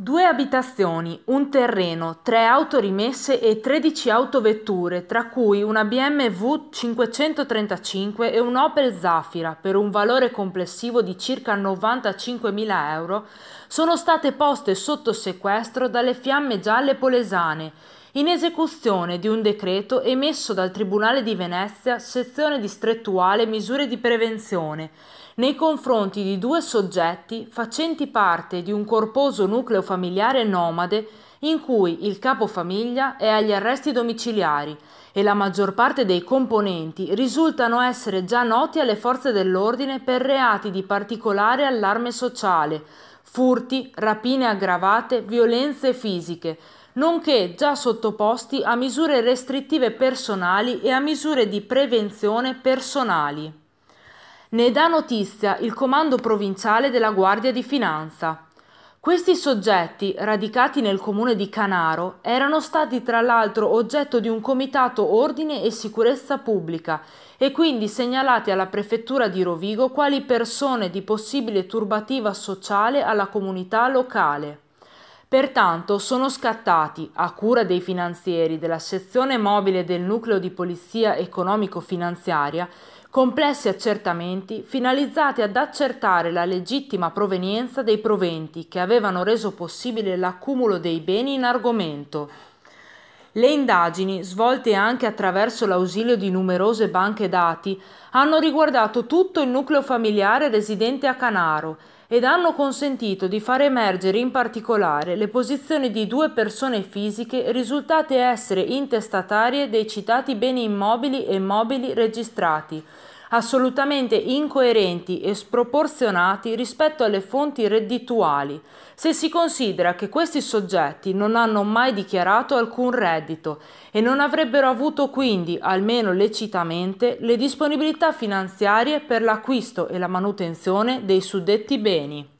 Due abitazioni, un terreno, tre auto rimesse e 13 autovetture, tra cui una BMW 535 e un Opel Zafira, per un valore complessivo di circa 95.000 euro, sono state poste sotto sequestro dalle fiamme gialle polesane in esecuzione di un decreto emesso dal Tribunale di Venezia, sezione distrettuale misure di prevenzione, nei confronti di due soggetti facenti parte di un corposo nucleo familiare nomade in cui il capofamiglia è agli arresti domiciliari e la maggior parte dei componenti risultano essere già noti alle forze dell'ordine per reati di particolare allarme sociale, furti, rapine aggravate, violenze fisiche, nonché già sottoposti a misure restrittive personali e a misure di prevenzione personali. Ne dà notizia il Comando Provinciale della Guardia di Finanza. Questi soggetti, radicati nel comune di Canaro, erano stati tra l'altro oggetto di un comitato ordine e sicurezza pubblica e quindi segnalati alla prefettura di Rovigo quali persone di possibile turbativa sociale alla comunità locale. Pertanto sono scattati, a cura dei finanzieri della sezione mobile del nucleo di polizia economico-finanziaria, complessi accertamenti finalizzati ad accertare la legittima provenienza dei proventi che avevano reso possibile l'accumulo dei beni in argomento. Le indagini, svolte anche attraverso l'ausilio di numerose banche dati, hanno riguardato tutto il nucleo familiare residente a Canaro ed hanno consentito di far emergere in particolare le posizioni di due persone fisiche risultate essere intestatarie dei citati beni immobili e mobili registrati, assolutamente incoerenti e sproporzionati rispetto alle fonti reddituali, se si considera che questi soggetti non hanno mai dichiarato alcun reddito e non avrebbero avuto quindi, almeno lecitamente, le disponibilità finanziarie per l'acquisto e la manutenzione dei suddetti beni.